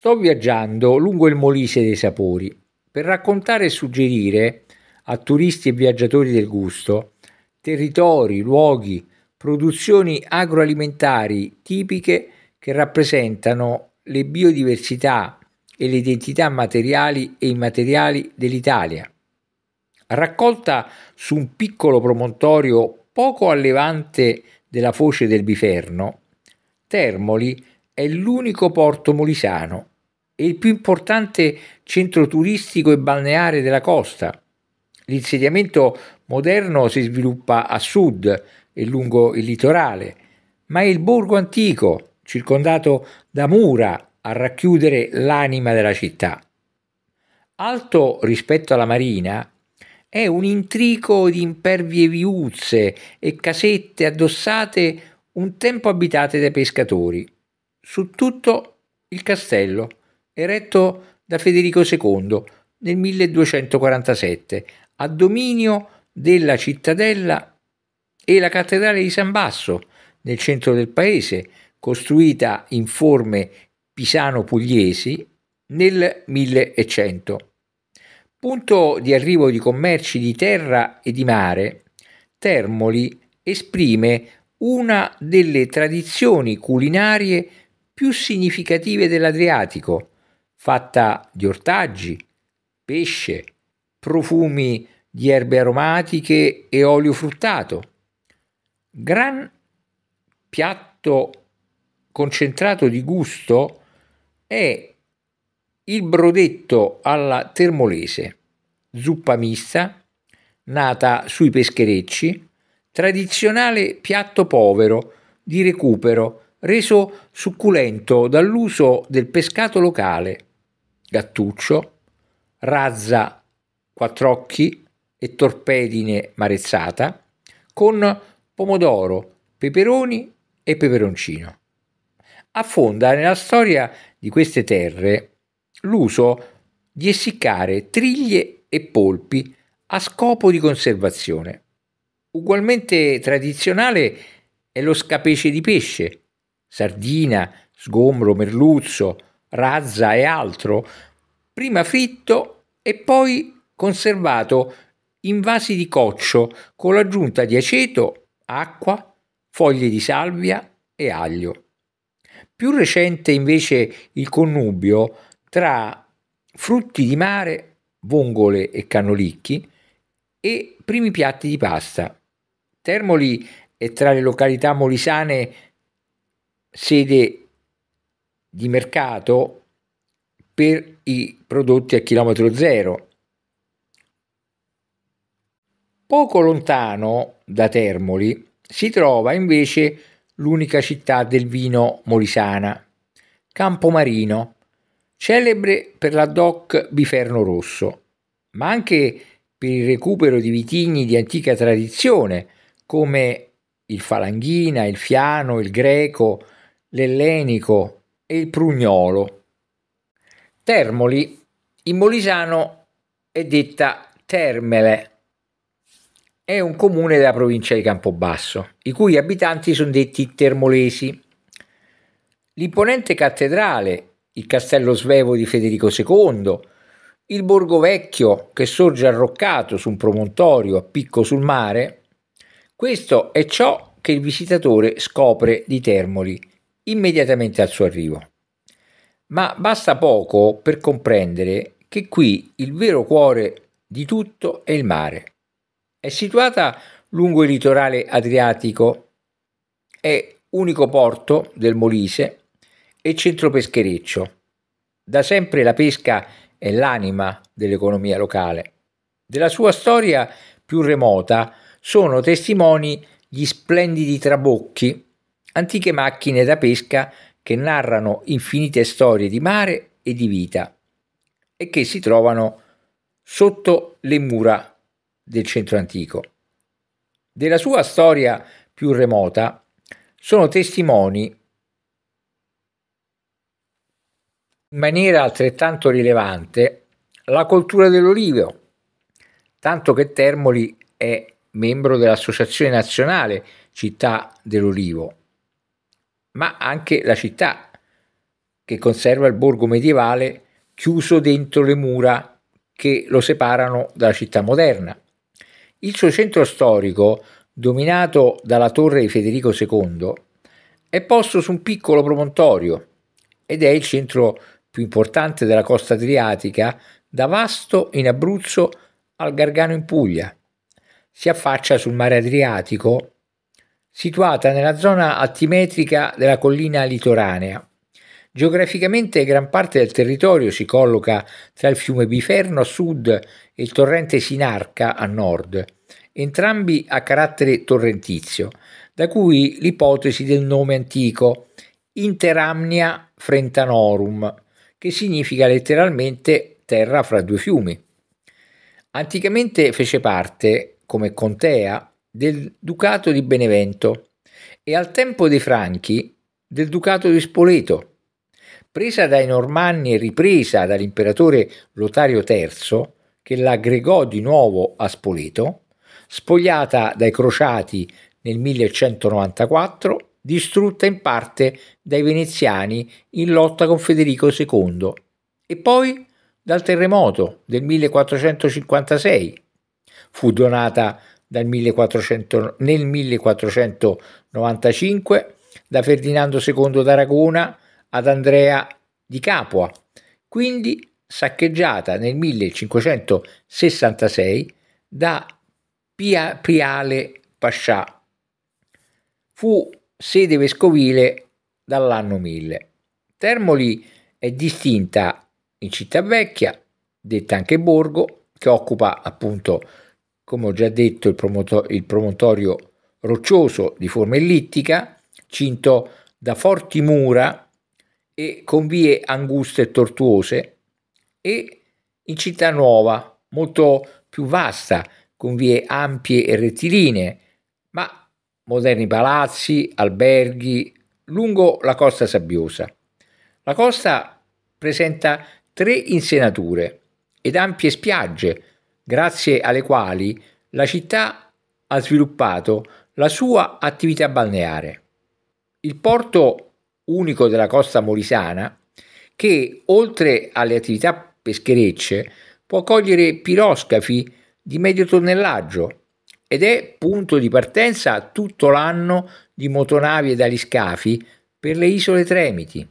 Sto viaggiando lungo il Molise dei sapori per raccontare e suggerire a turisti e viaggiatori del gusto territori, luoghi, produzioni agroalimentari tipiche che rappresentano le biodiversità e le identità materiali e immateriali dell'Italia. Raccolta su un piccolo promontorio poco a levante della foce del Biferno, Termoli è l'unico porto molisano e il più importante centro turistico e balneare della costa. L'insediamento moderno si sviluppa a sud e lungo il litorale, ma è il borgo antico, circondato da mura, a racchiudere l'anima della città. Alto rispetto alla marina, è un intrico di impervie viuzze e casette addossate un tempo abitate dai pescatori. Su tutto il castello eretto da Federico II nel 1247 a dominio della cittadella e la cattedrale di San Basso nel centro del paese, costruita in forme pisano-pugliesi nel 1100. Punto di arrivo di commerci di terra e di mare, Termoli esprime una delle tradizioni culinarie più significative dell'Adriatico, fatta di ortaggi, pesce, profumi di erbe aromatiche e olio fruttato. Gran piatto concentrato di gusto è il brodetto alla termolese, zuppa mista, nata sui pescherecci, tradizionale piatto povero di recupero reso succulento dall'uso del pescato locale Gattuccio, Razza Quattrocchi e Torpedine Marezzata con pomodoro, peperoni e peperoncino. Affonda nella storia di queste terre l'uso di essiccare triglie e polpi a scopo di conservazione. Ugualmente tradizionale è lo scapece di pesce, sardina, sgombro, merluzzo, razza e altro prima fritto e poi conservato in vasi di coccio con l'aggiunta di aceto, acqua, foglie di salvia e aglio. Più recente invece il connubio tra frutti di mare, vongole e canolicchi e primi piatti di pasta. Termoli è tra le località molisane sede di mercato per i prodotti a chilometro zero. Poco lontano da Termoli si trova invece l'unica città del vino molisana, Campomarino, celebre per la DOC Biferno Rosso, ma anche per il recupero di vitigni di antica tradizione come il Falanghina, il Fiano, il Greco, l'Ellenico e il Prugnolo. Termoli in Molisano è detta Termele. È un comune della provincia di Campobasso, i cui abitanti sono detti termolesi. L'imponente cattedrale, il castello svevo di Federico II, il borgo vecchio che sorge arroccato su un promontorio a picco sul mare, questo è ciò che il visitatore scopre di Termoli immediatamente al suo arrivo ma basta poco per comprendere che qui il vero cuore di tutto è il mare. È situata lungo il litorale adriatico, è unico porto del Molise e centro peschereccio. Da sempre la pesca è l'anima dell'economia locale. Della sua storia più remota sono testimoni gli splendidi trabocchi, antiche macchine da pesca che narrano infinite storie di mare e di vita e che si trovano sotto le mura del centro antico. Della sua storia più remota sono testimoni in maniera altrettanto rilevante la cultura dell'olivo, tanto che Termoli è membro dell'Associazione Nazionale Città dell'Olivo ma anche la città, che conserva il borgo medievale chiuso dentro le mura che lo separano dalla città moderna. Il suo centro storico, dominato dalla torre di Federico II, è posto su un piccolo promontorio ed è il centro più importante della costa adriatica, da Vasto in Abruzzo al Gargano in Puglia. Si affaccia sul mare Adriatico situata nella zona altimetrica della collina litoranea. Geograficamente gran parte del territorio si colloca tra il fiume Biferno a sud e il torrente Sinarca a nord, entrambi a carattere torrentizio, da cui l'ipotesi del nome antico Interamnia Frentanorum, che significa letteralmente terra fra due fiumi. Anticamente fece parte, come contea, del Ducato di Benevento e al tempo dei Franchi del Ducato di Spoleto. Presa dai Normanni e ripresa dall'imperatore Lotario III, che l'aggregò di nuovo a Spoleto, spogliata dai crociati nel 1194, distrutta in parte dai veneziani in lotta con Federico II e poi dal terremoto del 1456. Fu donata 1400, nel 1495 da Ferdinando II d'Aragona ad Andrea di Capua, quindi saccheggiata nel 1566 da Pia, Piale Pascià. Fu sede vescovile dall'anno 1000. Termoli è distinta in città vecchia, detta anche borgo, che occupa appunto come ho già detto il, promoto- il promontorio roccioso di forma ellittica, cinto da forti mura e con vie anguste e tortuose, e in città nuova, molto più vasta, con vie ampie e rettilinee, ma moderni palazzi, alberghi, lungo la costa sabbiosa. La costa presenta tre insenature ed ampie spiagge grazie alle quali la città ha sviluppato la sua attività balneare. Il porto unico della costa molisana, che oltre alle attività pescherecce può accogliere piroscafi di medio tonnellaggio ed è punto di partenza tutto l'anno di motonavi e dagli scafi per le isole Tremiti.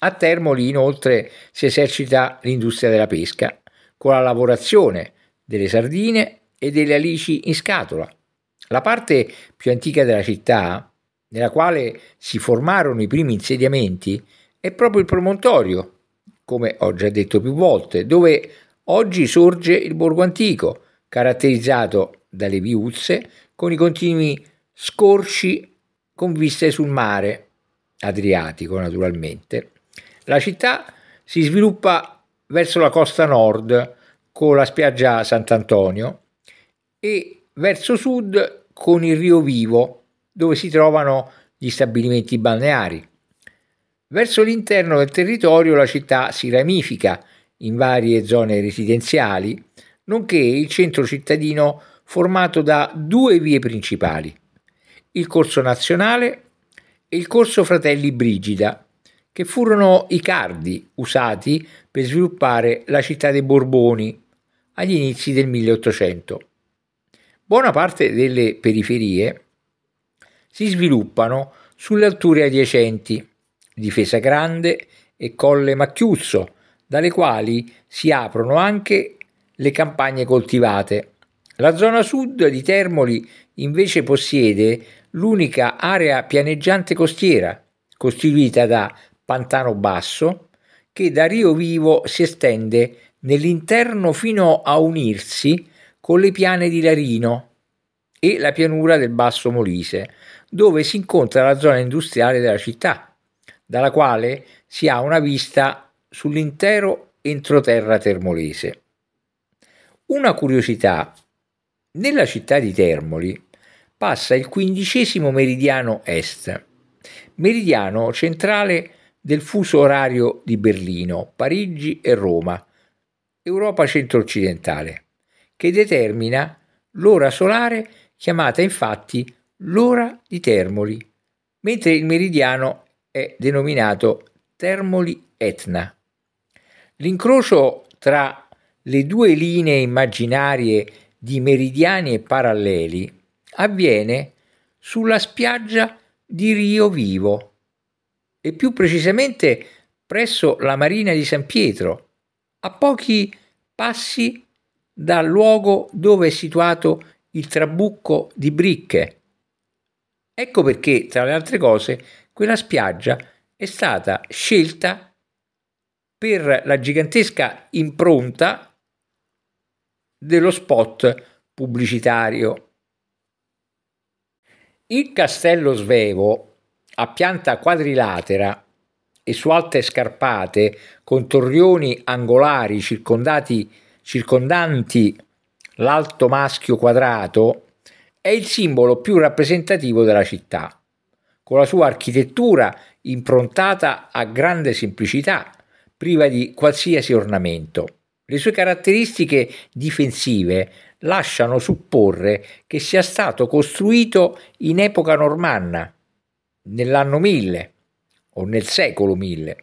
A Termoli inoltre si esercita l'industria della pesca, con la lavorazione delle sardine e delle alici in scatola. La parte più antica della città, nella quale si formarono i primi insediamenti, è proprio il promontorio, come ho già detto più volte, dove oggi sorge il borgo antico, caratterizzato dalle viuzze con i continui scorci con viste sul mare Adriatico, naturalmente. La città si sviluppa verso la costa nord, con la spiaggia Sant'Antonio e verso sud con il Rio Vivo dove si trovano gli stabilimenti balneari. Verso l'interno del territorio la città si ramifica in varie zone residenziali, nonché il centro cittadino formato da due vie principali, il Corso Nazionale e il Corso Fratelli Brigida, che furono i cardi usati per sviluppare la città dei Borboni agli inizi del 1800. Buona parte delle periferie si sviluppano sulle alture adiacenti, Difesa Grande e Colle Macchiuzzo, dalle quali si aprono anche le campagne coltivate. La zona sud di Termoli invece possiede l'unica area pianeggiante costiera, costituita da Pantano Basso, che da Rio Vivo si estende nell'interno fino a unirsi con le piane di Larino e la pianura del Basso Molise, dove si incontra la zona industriale della città, dalla quale si ha una vista sull'intero entroterra termolese. Una curiosità, nella città di Termoli passa il quindicesimo meridiano est, meridiano centrale del fuso orario di Berlino, Parigi e Roma, Europa centro-occidentale, che determina l'ora solare chiamata infatti l'ora di Termoli, mentre il meridiano è denominato Termoli-Etna. L'incrocio tra le due linee immaginarie di meridiani e paralleli avviene sulla spiaggia di Rio Vivo e più precisamente presso la marina di San Pietro, a pochi passi dal luogo dove è situato il trabucco di Bricche. Ecco perché, tra le altre cose, quella spiaggia è stata scelta per la gigantesca impronta dello spot pubblicitario. Il castello svevo, a pianta quadrilatera, e su alte scarpate con torrioni angolari circondanti l'alto maschio quadrato, è il simbolo più rappresentativo della città, con la sua architettura improntata a grande semplicità, priva di qualsiasi ornamento. Le sue caratteristiche difensive lasciano supporre che sia stato costruito in epoca normanna, nell'anno 1000, o nel secolo 1000,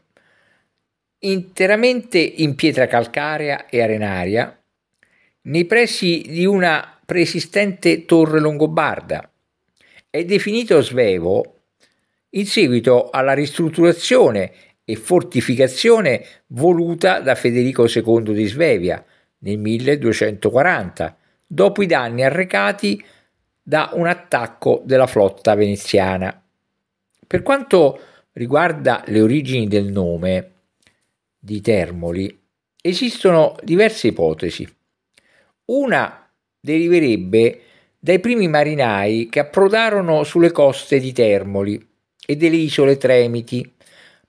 interamente in pietra calcarea e arenaria, nei pressi di una preesistente torre longobarda. È definito svevo in seguito alla ristrutturazione e fortificazione voluta da Federico II di Svevia nel 1240, dopo i danni arrecati da un attacco della flotta veneziana. Per quanto riguarda le origini del nome di Termoli, esistono diverse ipotesi. Una deriverebbe dai primi marinai che approdarono sulle coste di Termoli e delle isole Tremiti,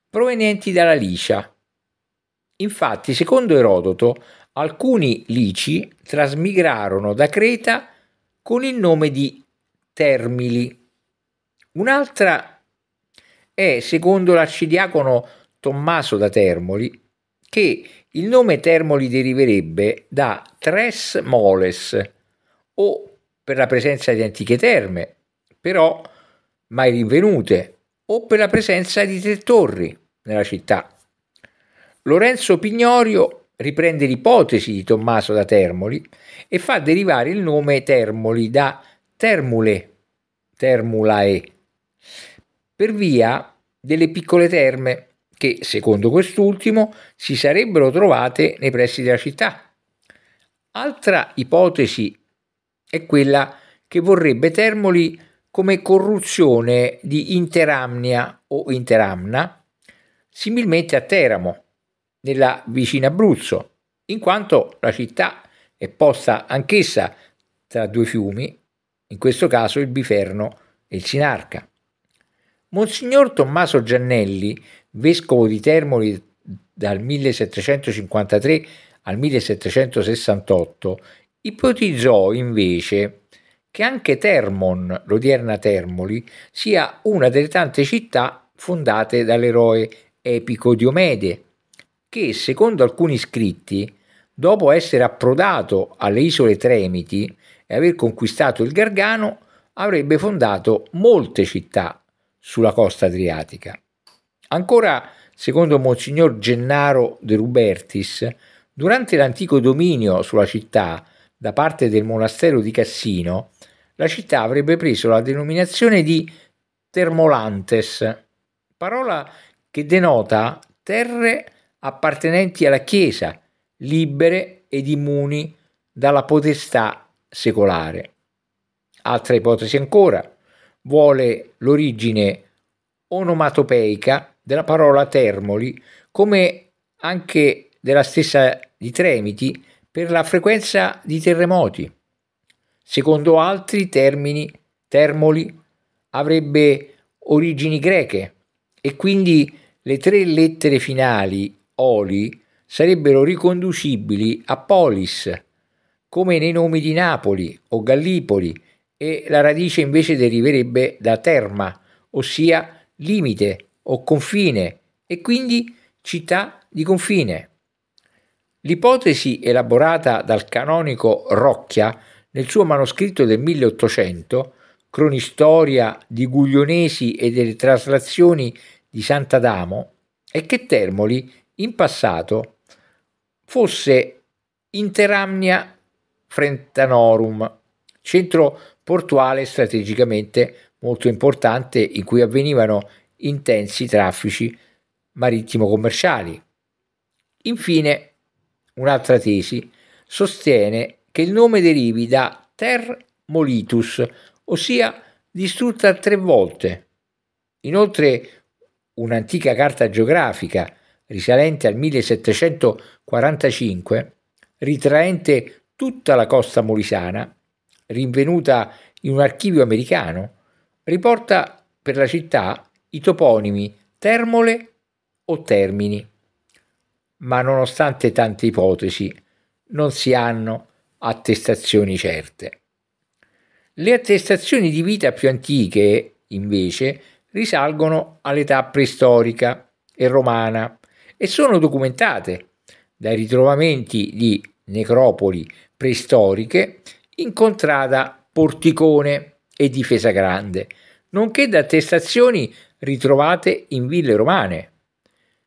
provenienti dalla Licia. Infatti, secondo Erodoto, alcuni lici trasmigrarono da Creta con il nome di Termili. Un'altra è, secondo l'arcidiacono Tommaso da Termoli, che il nome Termoli deriverebbe da tres moles o per la presenza di antiche terme, però mai rinvenute, o per la presenza di tre torri nella città. Lorenzo Pignorio riprende l'ipotesi di Tommaso da Termoli e fa derivare il nome Termoli da Termule, Termulae, per via delle piccole terme che, secondo quest'ultimo, si sarebbero trovate nei pressi della città. Altra ipotesi è quella che vorrebbe Termoli come corruzione di interamnia o interamna, similmente a Teramo, nella vicina Abruzzo, in quanto la città è posta anch'essa tra due fiumi, in questo caso il Biferno e il Sinarca. Monsignor Tommaso Giannelli, vescovo di Termoli dal 1753 al 1768, ipotizzò invece che anche Termon, l'odierna Termoli, sia una delle tante città fondate dall'eroe epico Diomede, che secondo alcuni scritti, dopo essere approdato alle isole Tremiti e aver conquistato il Gargano, avrebbe fondato molte città sulla costa adriatica. Ancora, secondo Monsignor Gennaro De Rubertis, durante l'antico dominio sulla città da parte del monastero di Cassino, la città avrebbe preso la denominazione di Termolantes, parola che denota terre appartenenti alla Chiesa, libere ed immuni dalla potestà secolare. Altra ipotesi ancora, vuole l'origine onomatopeica della parola Termoli, come anche della stessa di Tremiti, per la frequenza di terremoti. Secondo altri termini, Termoli avrebbe origini greche e quindi le tre lettere finali, oli, sarebbero riconducibili a polis, come nei nomi di Napoli o Gallipoli, e la radice invece deriverebbe da terma, ossia limite o confine, e quindi città di confine. L'ipotesi elaborata dal canonico Rocchia nel suo manoscritto del 1800, Cronistoria di Guglionesi e delle traslazioni di Sant'Adamo, è che Termoli in passato fosse interamnia frentanorum, centro portuale strategicamente molto importante in cui avvenivano intensi traffici marittimo-commerciali. Infine, un'altra tesi sostiene che il nome derivi da Ter Molitus, ossia distrutta tre volte. Inoltre, un'antica carta geografica risalente al 1745, ritraente tutta la costa molisana, rinvenuta in un archivio americano, riporta per la città i toponimi Termole o Termini. Ma nonostante tante ipotesi, non si hanno attestazioni certe. Le attestazioni di vita più antiche, invece, risalgono all'età preistorica e romana e sono documentate dai ritrovamenti di necropoli preistoriche in contrada porticone e difesa grande, nonché da attestazioni ritrovate in ville romane.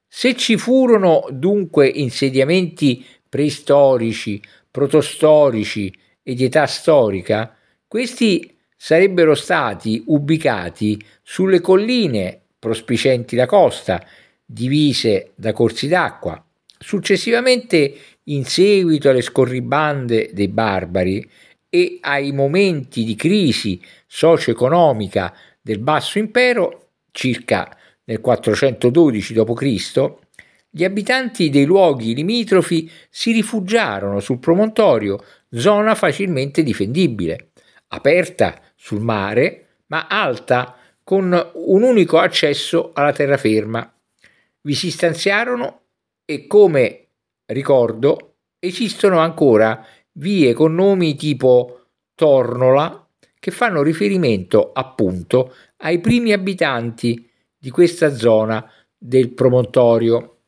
Se ci furono dunque insediamenti preistorici, protostorici e di età storica, questi sarebbero stati ubicati sulle colline prospicenti la costa, divise da corsi d'acqua. Successivamente, in seguito alle scorribande dei barbari, e ai momenti di crisi socio-economica del Basso Impero, circa nel 412 d.C., gli abitanti dei luoghi limitrofi si rifugiarono sul promontorio, zona facilmente difendibile, aperta sul mare, ma alta, con un unico accesso alla terraferma. Vi si stanziarono e, come ricordo, esistono ancora vie con nomi tipo Tornola che fanno riferimento appunto ai primi abitanti di questa zona del promontorio.